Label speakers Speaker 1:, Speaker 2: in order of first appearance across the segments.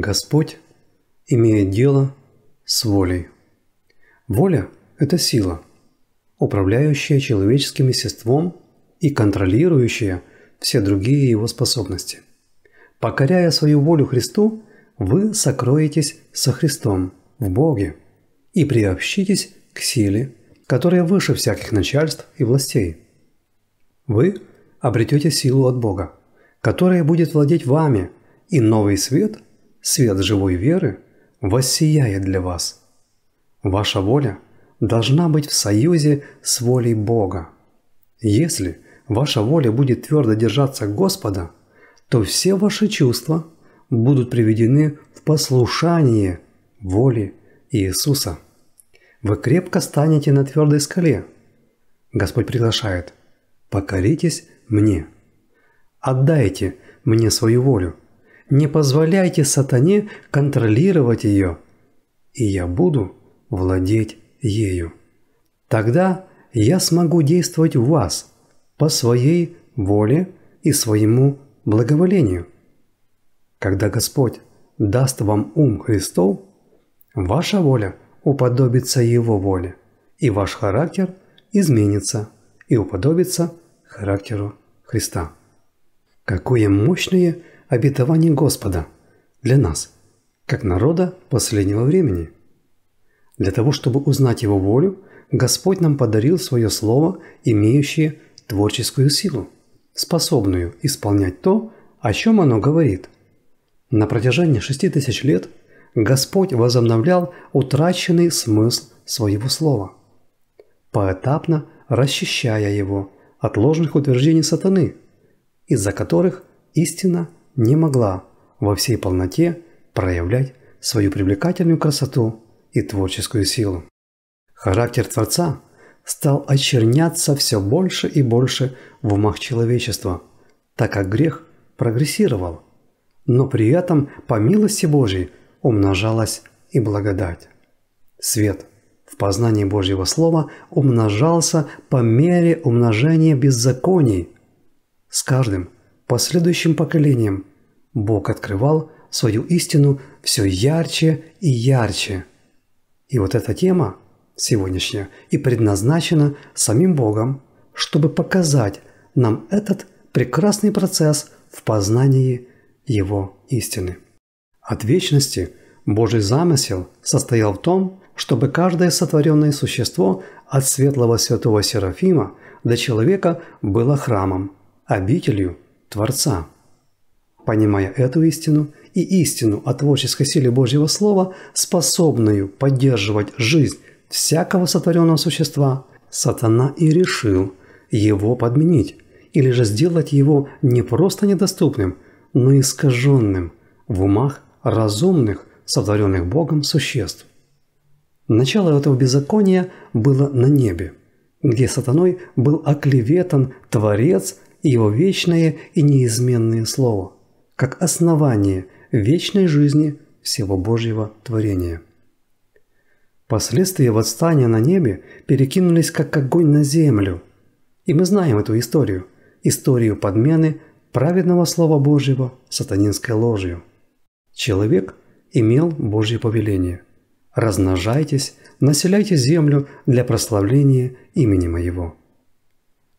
Speaker 1: Господь имеет дело с волей. Воля – это сила, управляющая человеческим естеством и контролирующая все другие его способности. Покоряя свою волю Христу, вы сокроетесь со Христом в Боге и приобщитесь к силе, которая выше всяких начальств и властей. Вы обретете силу от Бога, которая будет владеть вами, и новый свет – свет живой веры воссияет для вас. Ваша воля должна быть в союзе с волей Бога. Если ваша воля будет твердо держаться Господа, то все ваши чувства будут приведены в послушание воли Иисуса. Вы крепко станете на твердой скале. Господь приглашает «покоритесь мне, отдайте мне свою волю». Не позволяйте сатане контролировать ее, и я буду владеть ею. Тогда я смогу действовать в вас по своей воле и своему благоволению. Когда Господь даст вам ум Христов, ваша воля уподобится Его воле, и ваш характер изменится и уподобится характеру Христа. Какое мощное обетование Господа для нас, как народа последнего времени. Для того, чтобы узнать Его волю, Господь нам подарил свое слово, имеющее творческую силу, способную исполнять то, о чем оно говорит. На протяжении шести тысяч лет Господь возобновлял утраченный смысл своего слова, поэтапно расчищая его от ложных утверждений сатаны, из-за которых истина – не могла во всей полноте проявлять свою привлекательную красоту и творческую силу. Характер Творца стал очерняться все больше и больше в умах человечества, так как грех прогрессировал, но при этом по милости Божьей умножалась и благодать. Свет в познании Божьего Слова умножался по мере умножения беззаконий. С каждым последующим поколением Бог открывал свою истину все ярче и ярче. И вот эта тема сегодняшняя и предназначена самим Богом, чтобы показать нам этот прекрасный процесс в познании Его истины. От вечности Божий замысел состоял в том, чтобы каждое сотворенное существо от светлого святого Серафима до человека было храмом, обителью Творца. Понимая эту истину и истину о творческой силе Божьего Слова, способную поддерживать жизнь всякого сотворенного существа, сатана и решил его подменить, или же сделать его не просто недоступным, но искаженным в умах разумных, сотворенных Богом существ. Начало этого беззакония было на небе, где сатаной был оклеветан Творец и его вечное и неизменное Слово – как основание вечной жизни всего Божьего творения. Последствия восстания на небе перекинулись как огонь на землю. И мы знаем эту историю, историю подмены праведного Слова Божьего сатанинской ложью. Человек имел Божье повеление «Размножайтесь, населяйте землю для прославления имени Моего».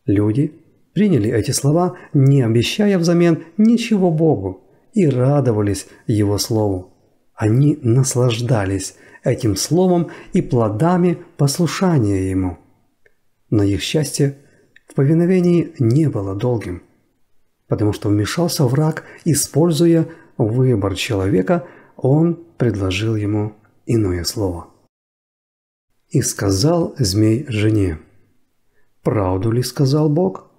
Speaker 1: Люди приняли эти слова, не обещая взамен ничего Богу, и радовались Его Слову. Они наслаждались этим Словом и плодами послушания Ему. Но их счастье в повиновении не было долгим, потому что вмешался враг, используя выбор человека, он предложил ему иное слово. И сказал змей жене, «Правду ли сказал Бог?»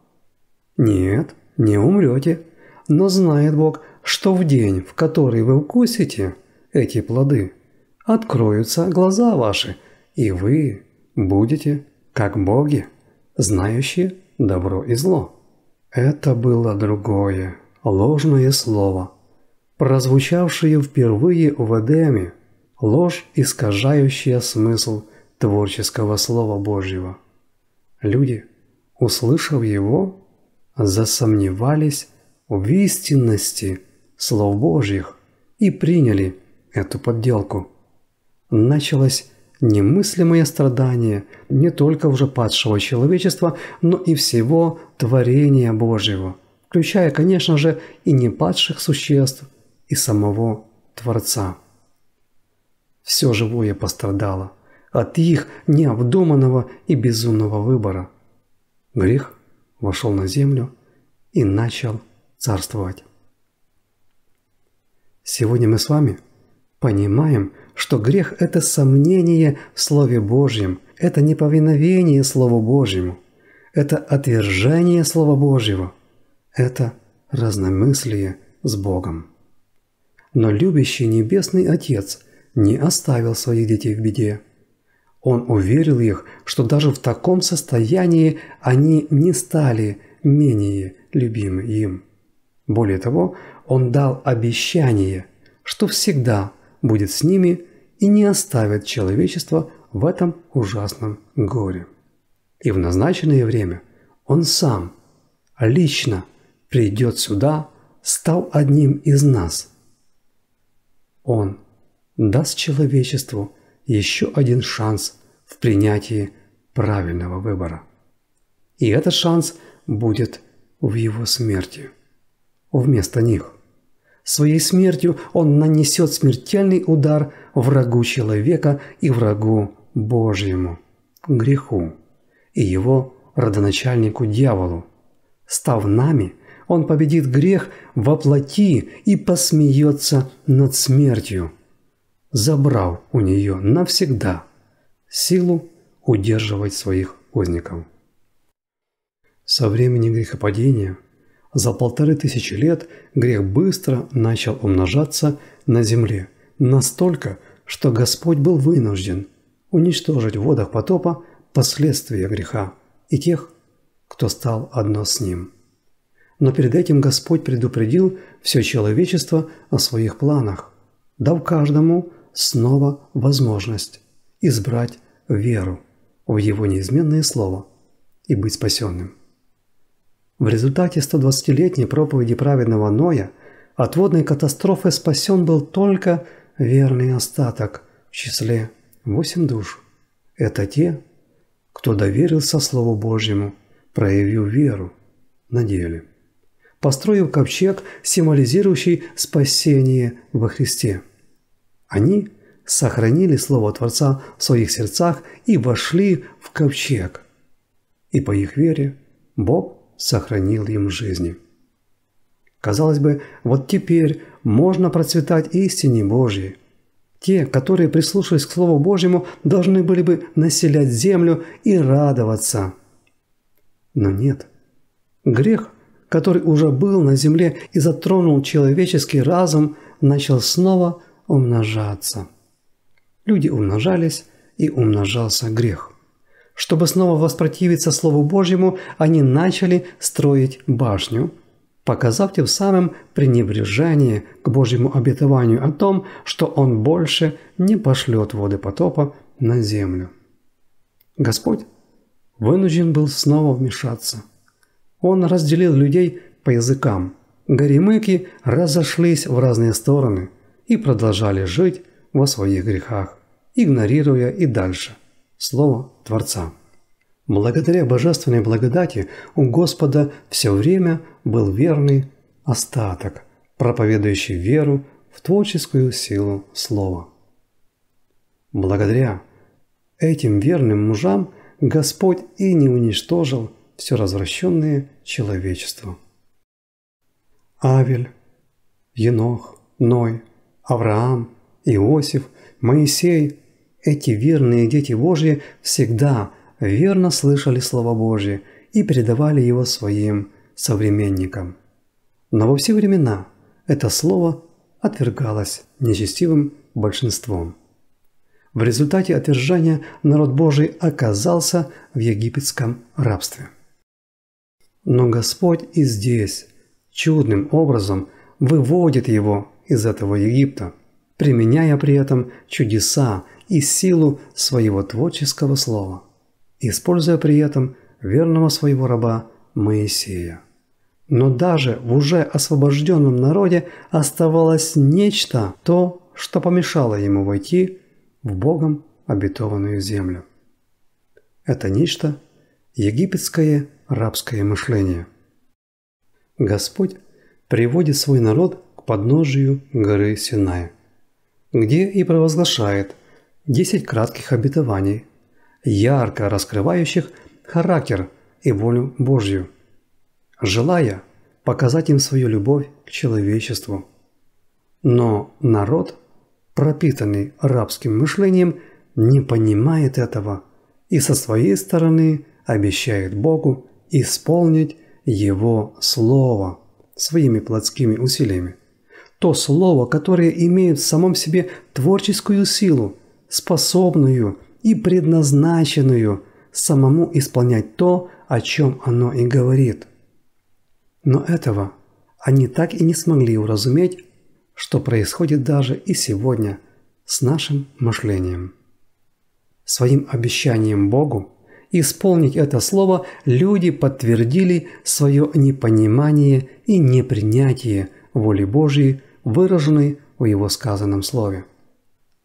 Speaker 1: Нет, не умрете. Но знает Бог, что в день, в который вы укусите эти плоды, откроются глаза ваши, и вы будете как боги, знающие добро и зло. Это было другое, ложное слово, прозвучавшее впервые в Эдеме, ложь, искажающая смысл творческого слова Божьего. Люди, услышав его, засомневались в истинности слов Божьих и приняли эту подделку. Началось немыслимое страдание не только уже падшего человечества, но и всего творения Божьего, включая, конечно же, и не падших существ, и самого Творца. Все живое пострадало от их необдуманного и безумного выбора. Грех – вошел на землю и начал царствовать. Сегодня мы с вами понимаем, что грех – это сомнение в Слове Божьем, это неповиновение Слову Божьему, это отвержение Слова Божьего, это разномыслие с Богом. Но любящий Небесный Отец не оставил своих детей в беде. Он уверил их, что даже в таком состоянии они не стали менее любимы им. Более того, он дал обещание, что всегда будет с ними и не оставит человечество в этом ужасном горе. И в назначенное время он сам лично придет сюда, стал одним из нас. Он даст человечеству еще один шанс в принятии правильного выбора. И этот шанс будет в его смерти. Вместо них. Своей смертью он нанесет смертельный удар врагу человека и врагу Божьему, греху, и его родоначальнику дьяволу. Став нами, он победит грех во плоти и посмеется над смертью – забрал у нее навсегда силу удерживать своих узников. Со времени грехопадения за полторы тысячи лет грех быстро начал умножаться на земле настолько, что Господь был вынужден уничтожить в водах потопа последствия греха и тех, кто стал одно с ним. Но перед этим Господь предупредил все человечество о своих планах, дав каждому снова возможность избрать веру в Его неизменное Слово и быть спасенным. В результате 120-летней проповеди праведного Ноя от водной катастрофы спасен был только верный остаток в числе 8 душ. Это те, кто доверился Слову Божьему, проявил веру на деле, построив ковчег, символизирующий спасение во Христе. Они сохранили Слово Творца в своих сердцах и вошли в ковчег. И по их вере Бог сохранил им жизни. Казалось бы, вот теперь можно процветать истине Божьей. Те, которые прислушались к Слову Божьему, должны были бы населять землю и радоваться. Но нет. Грех, который уже был на земле и затронул человеческий разум, начал снова – умножаться. Люди умножались, и умножался грех. Чтобы снова воспротивиться Слову Божьему, они начали строить башню, показав тем самым пренебрежение к Божьему обетованию о том, что Он больше не пошлет воды потопа на землю. Господь вынужден был снова вмешаться. Он разделил людей по языкам. Горемыки разошлись в разные стороны – и продолжали жить во своих грехах, игнорируя и дальше Слово Творца. Благодаря божественной благодати у Господа все время был верный остаток, проповедующий веру в творческую силу Слова. Благодаря этим верным мужам Господь и не уничтожил все развращенное человечество. Авель, Енох, Ной – Авраам, Иосиф, Моисей, эти верные дети Божьи всегда верно слышали Слово Божье и передавали его своим современникам. Но во все времена это слово отвергалось нечестивым большинством. В результате отвержения народ Божий оказался в египетском рабстве. Но Господь и здесь чудным образом выводит его из этого Египта, применяя при этом чудеса и силу своего творческого слова, используя при этом верного своего раба Моисея. Но даже в уже освобожденном народе оставалось нечто, то, что помешало ему войти в Богом обетованную землю. Это нечто – египетское рабское мышление. Господь приводит свой народ подножию горы Синай, где и провозглашает десять кратких обетований, ярко раскрывающих характер и волю Божью, желая показать им свою любовь к человечеству. Но народ, пропитанный рабским мышлением, не понимает этого и со своей стороны обещает Богу исполнить его слово своими плотскими усилиями то слово, которое имеет в самом себе творческую силу, способную и предназначенную самому исполнять то, о чем оно и говорит. Но этого они так и не смогли уразуметь, что происходит даже и сегодня с нашим мышлением. Своим обещанием Богу исполнить это слово люди подтвердили свое непонимание и непринятие воли Божьей выраженный в его сказанном слове.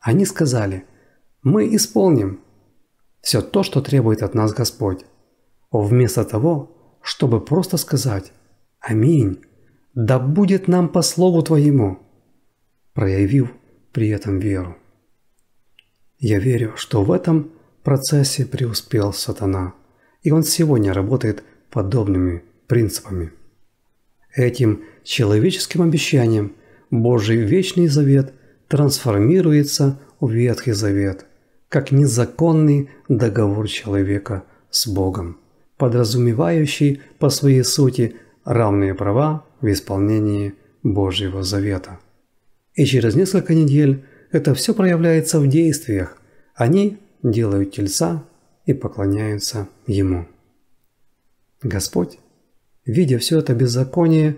Speaker 1: Они сказали, мы исполним все то, что требует от нас Господь. Вместо того, чтобы просто сказать «Аминь», да будет нам по слову Твоему, проявив при этом веру. Я верю, что в этом процессе преуспел сатана, и он сегодня работает подобными принципами. Этим человеческим обещанием – Божий Вечный Завет трансформируется в Ветхий Завет, как незаконный договор человека с Богом, подразумевающий по своей сути равные права в исполнении Божьего Завета. И через несколько недель это все проявляется в действиях. Они делают тельца и поклоняются Ему. Господь, видя все это беззаконие,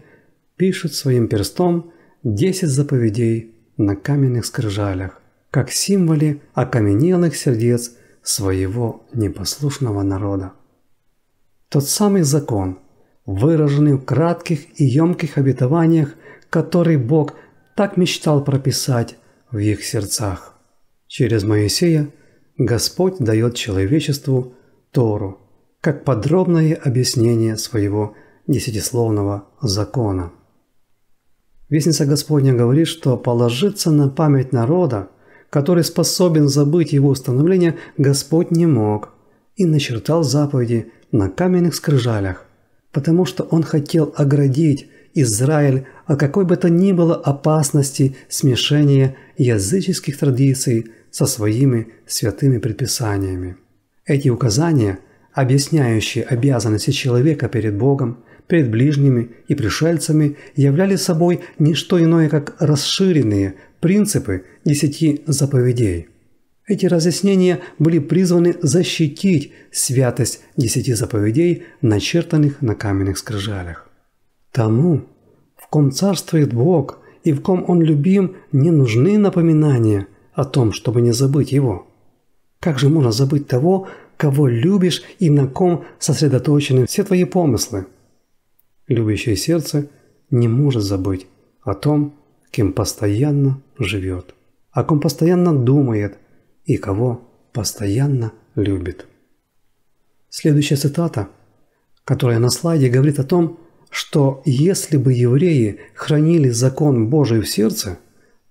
Speaker 1: пишет своим перстом Десять заповедей на каменных скрижалях, как символе окаменелых сердец своего непослушного народа. Тот самый закон, выраженный в кратких и емких обетованиях, который Бог так мечтал прописать в их сердцах. Через Моисея Господь дает человечеству Тору, как подробное объяснение своего десятисловного закона – Вестница Господня говорит, что положиться на память народа, который способен забыть его установление, Господь не мог и начертал заповеди на каменных скрижалях, потому что он хотел оградить Израиль от какой бы то ни было опасности смешения языческих традиций со своими святыми предписаниями. Эти указания, объясняющие обязанности человека перед Богом, перед ближними и пришельцами являли собой не что иное, как расширенные принципы десяти заповедей. Эти разъяснения были призваны защитить святость десяти заповедей, начертанных на каменных скрижалях. Тому, в ком царствует Бог и в ком Он любим, не нужны напоминания о том, чтобы не забыть Его. Как же можно забыть того, кого любишь и на ком сосредоточены все твои помыслы – любящее сердце не может забыть о том, кем постоянно живет, о ком постоянно думает и кого постоянно любит. Следующая цитата, которая на слайде говорит о том, что если бы евреи хранили закон Божий в сердце,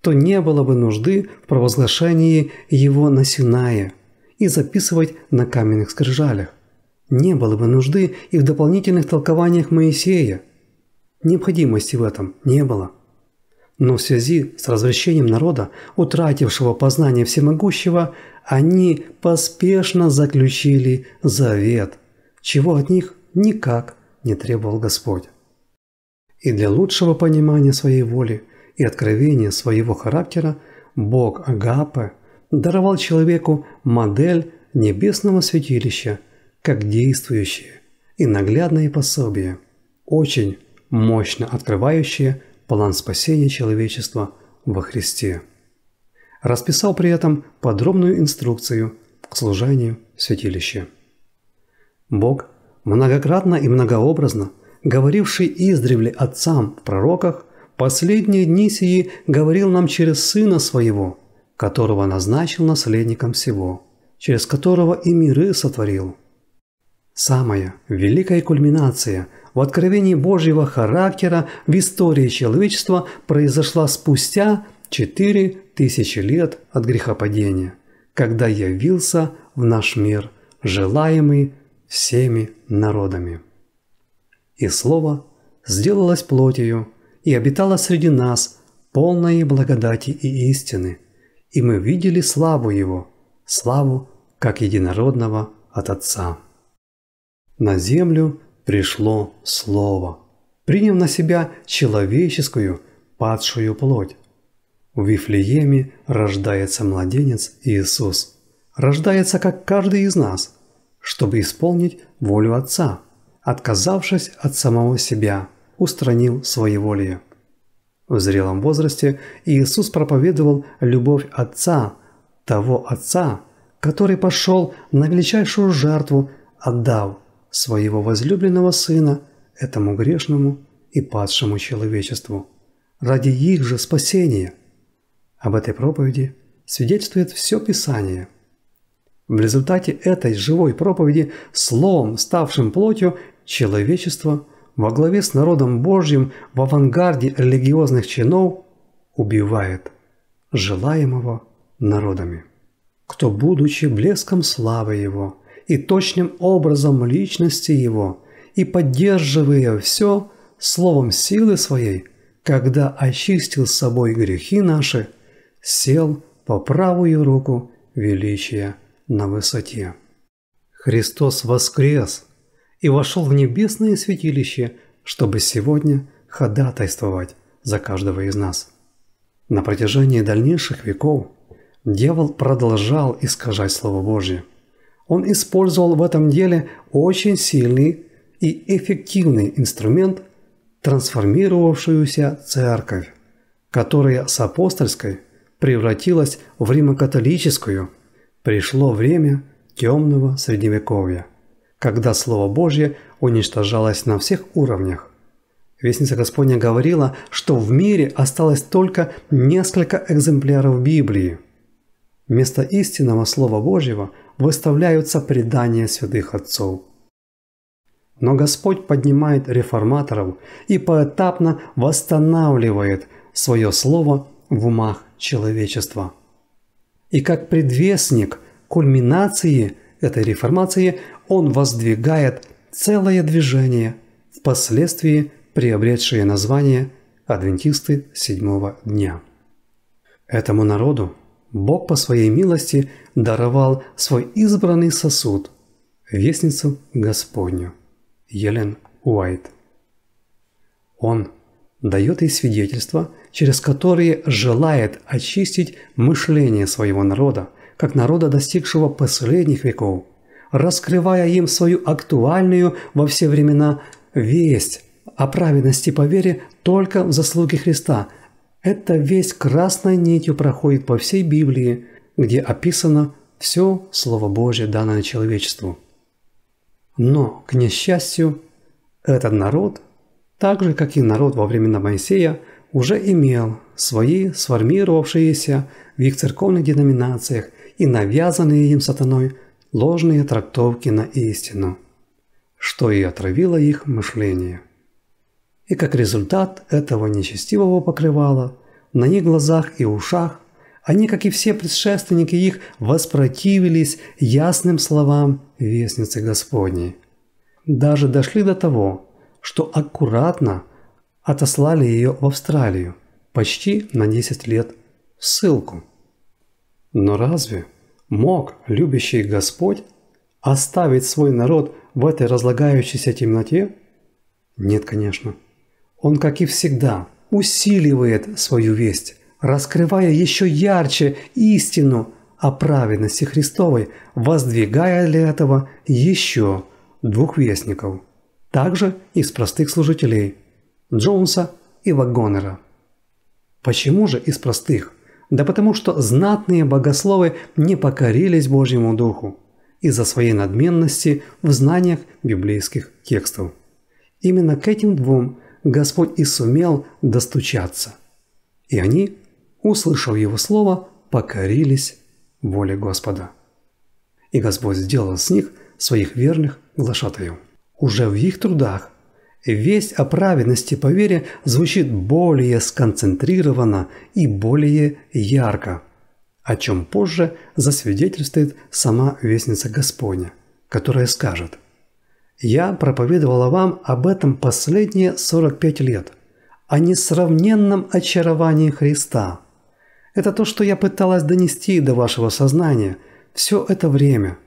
Speaker 1: то не было бы нужды в провозглашении его на Синае и записывать на каменных скрижалях. Не было бы нужды и в дополнительных толкованиях Моисея. Необходимости в этом не было. Но в связи с развращением народа, утратившего познание всемогущего, они поспешно заключили завет, чего от них никак не требовал Господь. И для лучшего понимания своей воли и откровения своего характера Бог агапы даровал человеку модель небесного святилища – как действующие и наглядные пособия, очень мощно открывающие план спасения человечества во Христе. Расписал при этом подробную инструкцию к служению святилища. Бог, многократно и многообразно говоривший издревле отцам в пророках, последние дни сии говорил нам через Сына Своего, которого назначил наследником всего, через которого и миры сотворил – Самая великая кульминация в откровении Божьего характера в истории человечества произошла спустя четыре тысячи лет от грехопадения, когда явился в наш мир, желаемый всеми народами. И Слово сделалось плотью и обитало среди нас, полное благодати и истины, и мы видели славу Его, славу как единородного от Отца. На землю пришло Слово, приняв на себя человеческую падшую плоть. В Вифлееме рождается младенец Иисус. Рождается, как каждый из нас, чтобы исполнить волю Отца, отказавшись от самого себя, устранил своеволие. В зрелом возрасте Иисус проповедовал любовь Отца, того Отца, который пошел на величайшую жертву, отдав своего возлюбленного Сына этому грешному и падшему человечеству, ради их же спасения. Об этой проповеди свидетельствует все Писание. В результате этой живой проповеди словом, ставшим плотью, человечество во главе с народом Божьим в авангарде религиозных чинов убивает желаемого народами кто, будучи блеском славы Его, и точным образом личности его, и поддерживая все словом силы своей, когда очистил с собой грехи наши, сел по правую руку величия на высоте. Христос воскрес и вошел в небесное святилище, чтобы сегодня ходатайствовать за каждого из нас. На протяжении дальнейших веков дьявол продолжал искажать Слово Божье – он использовал в этом деле очень сильный и эффективный инструмент, трансформировавшуюся церковь, которая с апостольской превратилась в римокатолическую. Пришло время темного средневековья, когда Слово Божье уничтожалось на всех уровнях. Вестница Господня говорила, что в мире осталось только несколько экземпляров Библии – Вместо истинного Слова Божьего выставляются предания святых отцов. Но Господь поднимает реформаторов и поэтапно восстанавливает свое Слово в умах человечества. И как предвестник кульминации этой реформации он воздвигает целое движение, впоследствии приобретшее название «Адвентисты седьмого дня». Этому народу Бог по своей милости даровал свой избранный сосуд – Вестницу Господню. Елен Уайт. Он дает ей свидетельства, через которые желает очистить мышление своего народа, как народа, достигшего последних веков, раскрывая им свою актуальную во все времена весть о праведности по вере только в заслуги Христа – это весь красной нитью проходит по всей Библии, где описано все Слово Божье, данное человечеству. Но, к несчастью, этот народ, так же, как и народ во времена Моисея, уже имел свои сформировавшиеся в их церковных деноминациях и навязанные им сатаной ложные трактовки на истину, что и отравило их мышление. И как результат этого нечестивого покрывала, на их глазах и ушах, они, как и все предшественники их, воспротивились ясным словам Вестницы Господней. Даже дошли до того, что аккуратно отослали ее в Австралию почти на 10 лет в ссылку. Но разве мог любящий Господь оставить свой народ в этой разлагающейся темноте? Нет, конечно. Он, как и всегда, усиливает свою весть, раскрывая еще ярче истину о праведности Христовой, воздвигая для этого еще двух вестников, также из простых служителей – Джонса и Вагонера. Почему же из простых? Да потому что знатные богословы не покорились Божьему Духу из-за своей надменности в знаниях библейских текстов. Именно к этим двум Господь и сумел достучаться. И они, услышав Его слово, покорились воле Господа. И Господь сделал с них своих верных глашатаев. Уже в их трудах весть о праведности по вере звучит более сконцентрированно и более ярко, о чем позже засвидетельствует сама Вестница Господня, которая скажет – я проповедовала вам об этом последние 45 лет, о несравненном очаровании Христа. Это то, что я пыталась донести до вашего сознания все это время.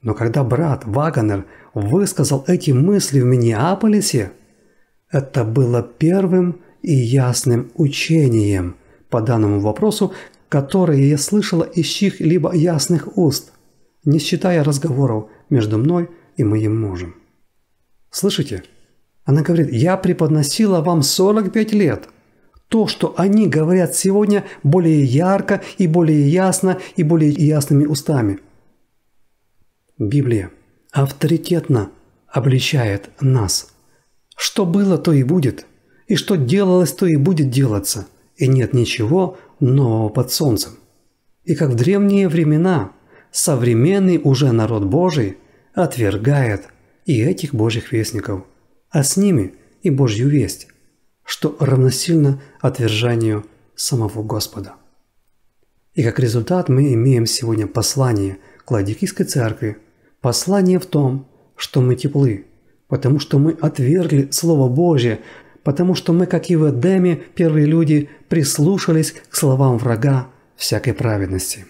Speaker 1: Но когда брат Вагонер высказал эти мысли в Миннеаполисе, это было первым и ясным учением по данному вопросу, которое я слышала из чьих-либо ясных уст, не считая разговоров между мной и и мы им можем. Слышите? Она говорит, я преподносила вам 45 лет. То, что они говорят сегодня более ярко и более ясно и более ясными устами. Библия авторитетно обличает нас. Что было, то и будет. И что делалось, то и будет делаться. И нет ничего нового под солнцем. И как в древние времена, современный уже народ Божий – отвергает и этих Божьих вестников, а с ними и Божью весть, что равносильно отвержению самого Господа. И как результат мы имеем сегодня послание к Ладикийской церкви, послание в том, что мы теплы, потому что мы отвергли Слово Божье, потому что мы, как и в Эдеме, первые люди, прислушались к словам врага всякой праведности.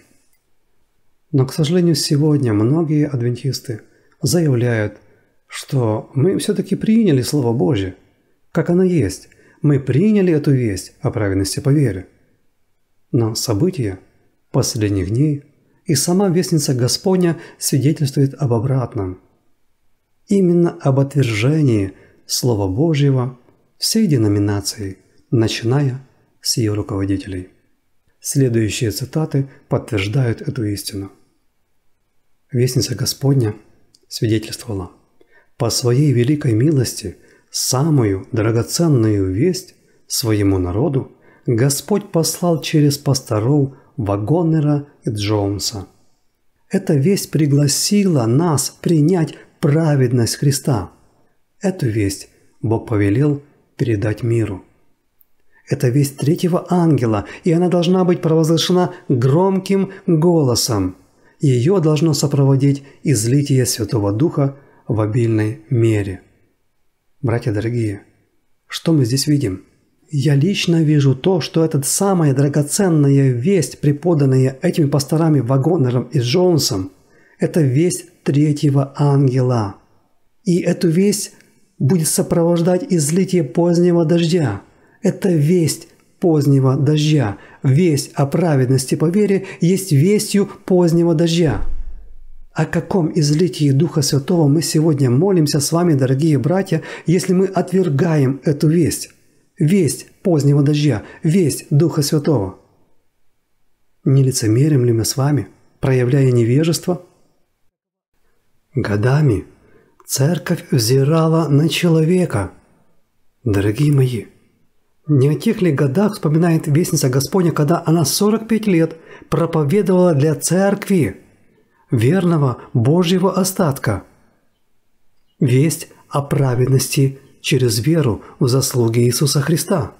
Speaker 1: Но, к сожалению, сегодня многие адвентисты – заявляют, что мы все-таки приняли Слово Божье, как оно есть. Мы приняли эту весть о праведности по вере. Но события последних дней и сама Вестница Господня свидетельствует об обратном. Именно об отвержении Слова Божьего всей деноминации, начиная с ее руководителей. Следующие цитаты подтверждают эту истину. Вестница Господня – свидетельствовала «По своей великой милости самую драгоценную весть своему народу Господь послал через пасторов Вагонера и Джонса. Эта весть пригласила нас принять праведность Христа. Эту весть Бог повелел передать миру. Это весть третьего ангела, и она должна быть провозглашена громким голосом – ее должно сопроводить излитие Святого Духа в обильной мере. Братья дорогие, что мы здесь видим? Я лично вижу то, что эта самая драгоценная весть, преподанная этими пасторами Вагонером и Джонсом, это весть третьего ангела. И эту весть будет сопровождать излитие позднего дождя. Это весть позднего дождя. Весть о праведности по вере есть вестью позднего дождя. О каком излитии Духа Святого мы сегодня молимся с вами, дорогие братья, если мы отвергаем эту весть? Весть позднего дождя, весть Духа Святого. Не лицемерим ли мы с вами, проявляя невежество? Годами церковь взирала на человека. Дорогие мои, не в тех ли годах вспоминает Вестница Господня, когда она 45 лет проповедовала для церкви верного Божьего остатка? Весть о праведности через веру в заслуги Иисуса Христа.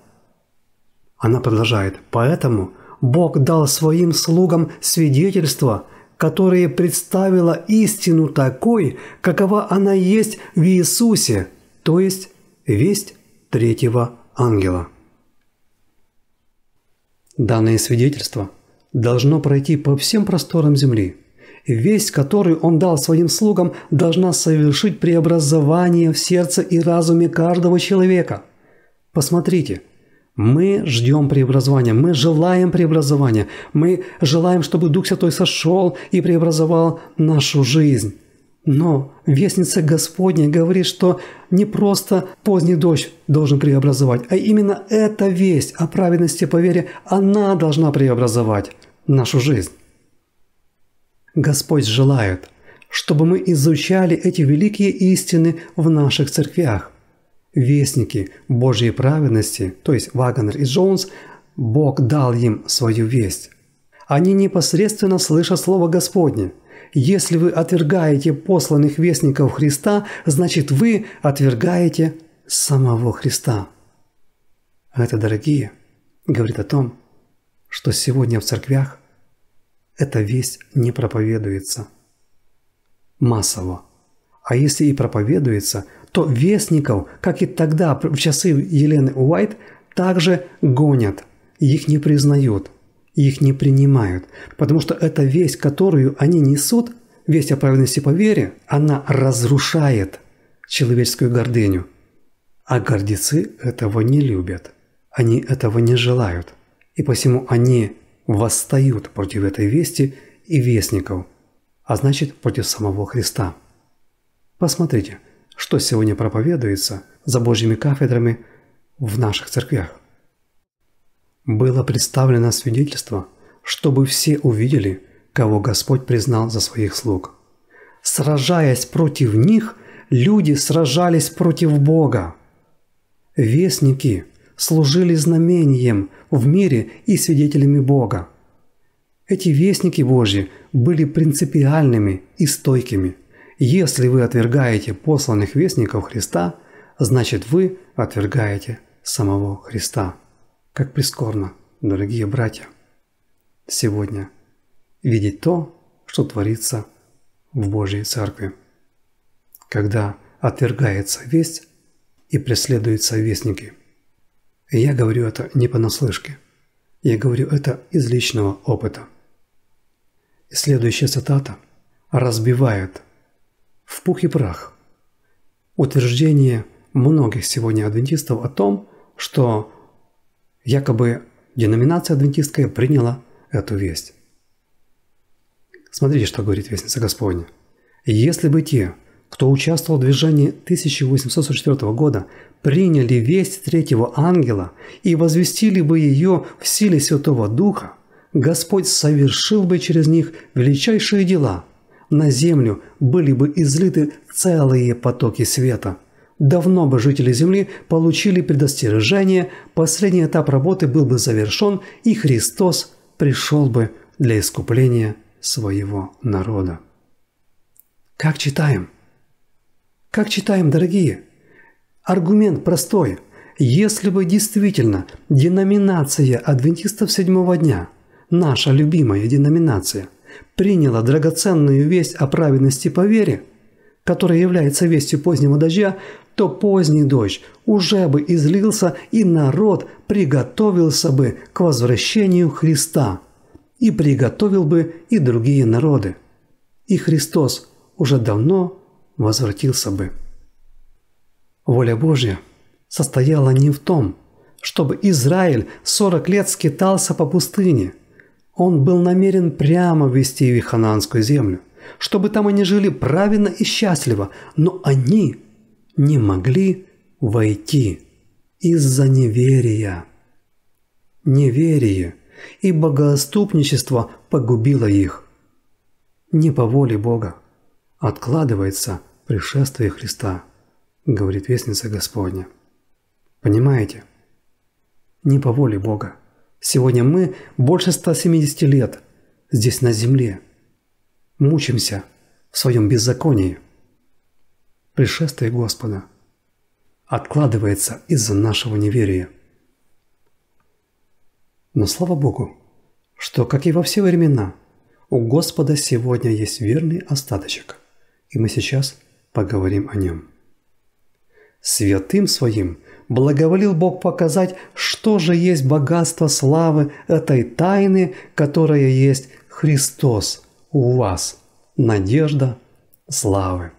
Speaker 1: Она продолжает. «Поэтому Бог дал своим слугам свидетельство, которое представило истину такой, какова она есть в Иисусе, то есть весть третьего ангела». Данное свидетельство должно пройти по всем просторам земли. Весть, которую он дал своим слугам, должна совершить преобразование в сердце и разуме каждого человека. Посмотрите, мы ждем преобразования, мы желаем преобразования, мы желаем, чтобы Дух Святой сошел и преобразовал нашу жизнь. Но Вестница Господня говорит, что не просто поздний дождь должен преобразовать, а именно эта весть о праведности по вере, она должна преобразовать нашу жизнь. Господь желает, чтобы мы изучали эти великие истины в наших церквях. Вестники Божьей праведности, то есть Вагнер и Джонс, Бог дал им свою весть. Они непосредственно слышат Слово Господне – если вы отвергаете посланных вестников Христа, значит вы отвергаете самого Христа. Это, дорогие, говорит о том, что сегодня в церквях эта весть не проповедуется массово. А если и проповедуется, то вестников, как и тогда в часы Елены Уайт, также гонят, их не признают – их не принимают, потому что эта весть, которую они несут, весть о праведности по вере, она разрушает человеческую гордыню. А гордецы этого не любят. Они этого не желают. И посему они восстают против этой вести и вестников, а значит против самого Христа. Посмотрите, что сегодня проповедуется за Божьими кафедрами в наших церквях было представлено свидетельство, чтобы все увидели, кого Господь признал за своих слуг. Сражаясь против них, люди сражались против Бога. Вестники служили знамением в мире и свидетелями Бога. Эти вестники Божьи были принципиальными и стойкими. Если вы отвергаете посланных вестников Христа, значит вы отвергаете самого Христа. Как прискорно, дорогие братья, сегодня видеть то, что творится в Божьей Церкви. Когда отвергается весть и преследуются вестники. И я говорю это не понаслышке. Я говорю это из личного опыта. И следующая цитата разбивает в пух и прах утверждение многих сегодня адвентистов о том, что Якобы деноминация адвентистская приняла эту весть. Смотрите, что говорит Вестница Господня. «Если бы те, кто участвовал в движении 1844 года, приняли весть третьего ангела и возвестили бы ее в силе Святого Духа, Господь совершил бы через них величайшие дела. На землю были бы излиты целые потоки света. Давно бы жители Земли получили предостережение, последний этап работы был бы завершен, и Христос пришел бы для искупления своего народа. Как читаем? Как читаем, дорогие? Аргумент простой. Если бы действительно деноминация адвентистов седьмого дня, наша любимая деноминация, приняла драгоценную весть о праведности по вере – которая является вестью позднего дождя, то поздний дождь уже бы излился, и народ приготовился бы к возвращению Христа, и приготовил бы и другие народы. И Христос уже давно возвратился бы. Воля Божья состояла не в том, чтобы Израиль 40 лет скитался по пустыне. Он был намерен прямо ввести их в Хананскую землю, чтобы там они жили правильно и счастливо, но они не могли войти из-за неверия. Неверие и богооступничество погубило их. Не по воле Бога откладывается пришествие Христа, говорит Вестница Господня. Понимаете? Не по воле Бога. Сегодня мы больше 170 лет здесь на земле. Мучимся в своем беззаконии – пришествие Господа откладывается из-за нашего неверия. Но слава Богу, что, как и во все времена, у Господа сегодня есть верный остаточек, и мы сейчас поговорим о нем. Святым своим благоволил Бог показать, что же есть богатство славы этой тайны, которая есть Христос у вас, надежда славы.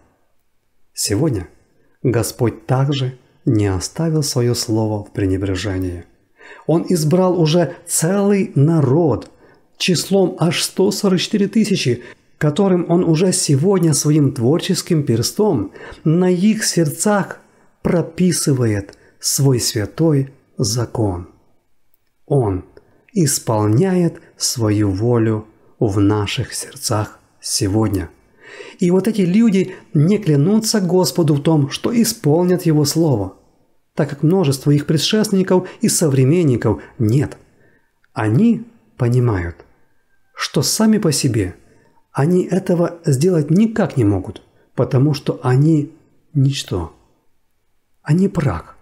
Speaker 1: Сегодня Господь также не оставил свое слово в пренебрежении. Он избрал уже целый народ числом аж 144 тысячи, которым он уже сегодня своим творческим перстом на их сердцах прописывает свой святой закон. Он исполняет свою волю в наших сердцах сегодня – и вот эти люди не клянутся Господу в том, что исполнят Его Слово, так как множество их предшественников и современников нет. Они понимают, что сами по себе они этого сделать никак не могут, потому что они ничто. Они прах.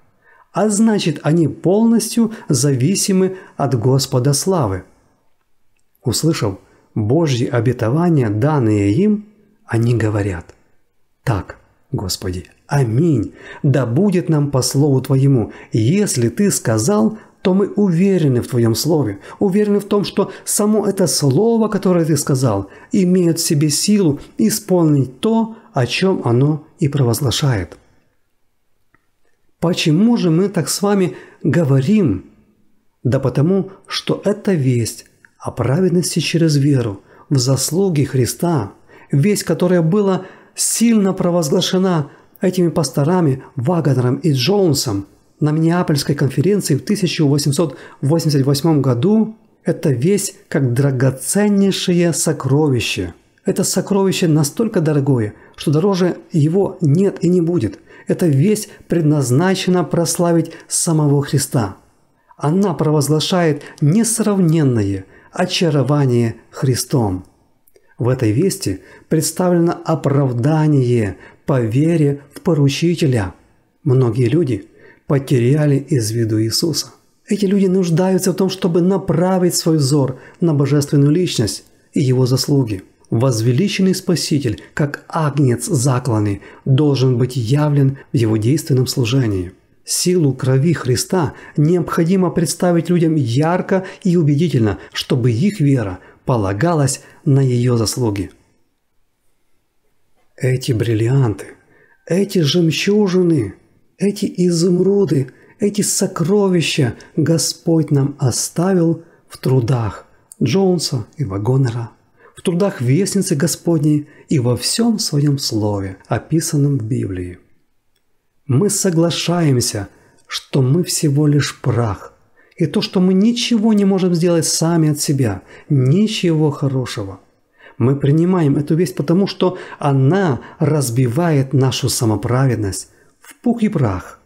Speaker 1: А значит, они полностью зависимы от Господа славы. Услышав Божьи обетования, данные им – они говорят, «Так, Господи, аминь, да будет нам по слову Твоему, если Ты сказал, то мы уверены в Твоем Слове, уверены в том, что само это Слово, которое Ты сказал, имеет в себе силу исполнить то, о чем оно и провозглашает. Почему же мы так с вами говорим? Да потому, что это весть о праведности через веру в заслуги Христа – весть, которая была сильно провозглашена этими пасторами Вагонером и Джонсом на Миннеапольской конференции в 1888 году, эта весть как драгоценнейшее сокровище. Это сокровище настолько дорогое, что дороже его нет и не будет. Эта весть предназначена прославить самого Христа. Она провозглашает несравненное очарование Христом. В этой вести представлено оправдание по вере в поручителя. Многие люди потеряли из виду Иисуса. Эти люди нуждаются в том, чтобы направить свой взор на божественную личность и его заслуги. Возвеличенный Спаситель, как агнец закланный, должен быть явлен в его действенном служении. Силу крови Христа необходимо представить людям ярко и убедительно, чтобы их вера полагалось на ее заслуги. Эти бриллианты, эти жемчужины, эти изумруды, эти сокровища Господь нам оставил в трудах Джонса и Вагонера, в трудах Вестницы Господней и во всем своем слове, описанном в Библии. Мы соглашаемся, что мы всего лишь прах – и то, что мы ничего не можем сделать сами от себя, ничего хорошего. Мы принимаем эту весть потому, что она разбивает нашу самоправедность в пух и прах.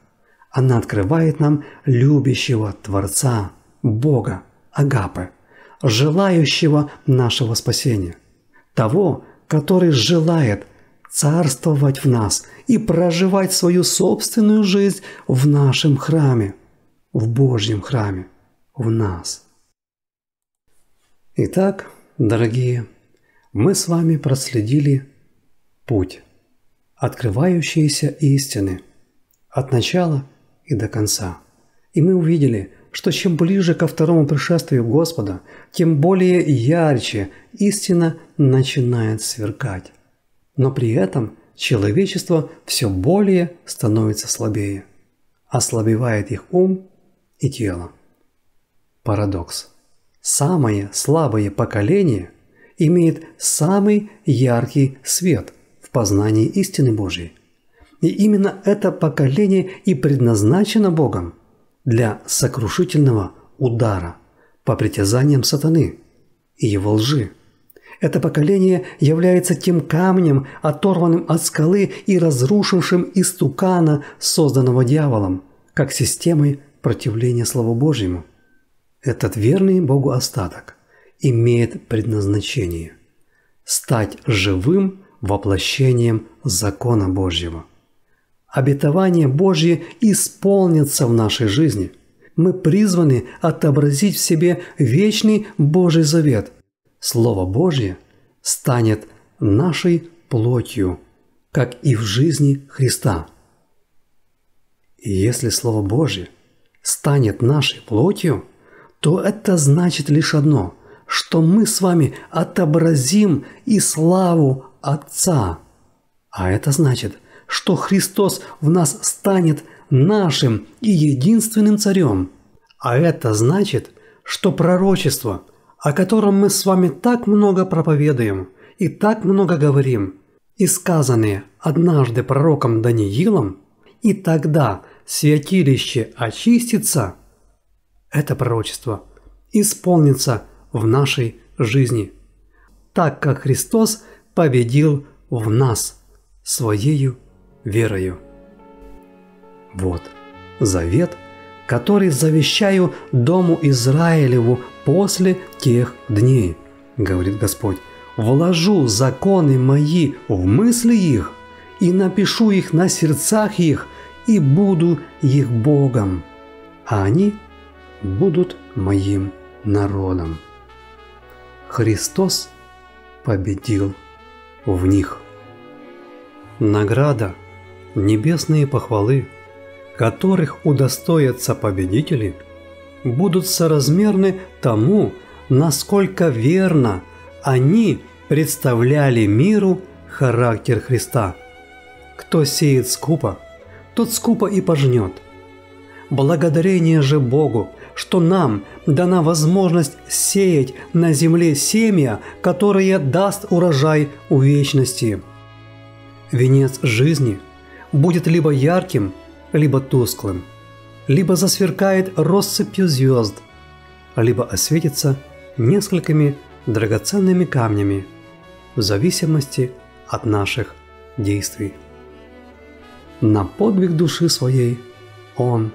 Speaker 1: Она открывает нам любящего Творца, Бога, Агапы, желающего нашего спасения, того, который желает царствовать в нас и проживать свою собственную жизнь в нашем храме – в Божьем храме, в нас. Итак, дорогие, мы с вами проследили путь, открывающиеся истины от начала и до конца. И мы увидели, что чем ближе ко второму пришествию Господа, тем более ярче истина начинает сверкать. Но при этом человечество все более становится слабее. Ослабевает их ум, и тело. Парадокс. Самое слабое поколение имеет самый яркий свет в познании истины Божьей. И именно это поколение и предназначено Богом для сокрушительного удара по притязаниям сатаны и его лжи. Это поколение является тем камнем, оторванным от скалы и разрушившим истукана, созданного дьяволом, как системой противление Слову Божьему. Этот верный Богу остаток имеет предназначение – стать живым воплощением закона Божьего. Обетование Божье исполнится в нашей жизни. Мы призваны отобразить в себе вечный Божий завет. Слово Божье станет нашей плотью, как и в жизни Христа. И если Слово Божье – станет нашей плотью, то это значит лишь одно, что мы с вами отобразим и славу Отца. А это значит, что Христос в нас станет нашим и единственным царем. А это значит, что пророчество, о котором мы с вами так много проповедуем и так много говорим, и сказанные однажды пророком Даниилом, и тогда, святилище очистится, это пророчество исполнится в нашей жизни, так как Христос победил в нас своею верою. Вот завет, который завещаю дому Израилеву после тех дней, говорит Господь. Вложу законы мои в мысли их и напишу их на сердцах их – и буду их Богом, а они будут моим народом. Христос победил в них. Награда – небесные похвалы, которых удостоятся победители, будут соразмерны тому, насколько верно они представляли миру характер Христа. Кто сеет скупо – тот скупо и пожнет. Благодарение же Богу, что нам дана возможность сеять на земле семя, которое даст урожай у вечности. Венец жизни будет либо ярким, либо тусклым, либо засверкает россыпью звезд, либо осветится несколькими драгоценными камнями в зависимости от наших действий. На подвиг души своей он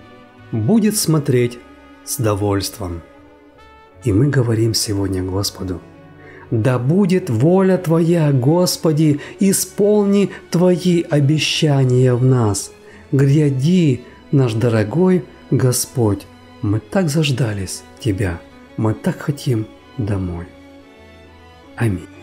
Speaker 1: будет смотреть с довольством. И мы говорим сегодня Господу, «Да будет воля Твоя, Господи, исполни Твои обещания в нас. Гряди, наш дорогой Господь, мы так заждались Тебя, мы так хотим домой». Аминь.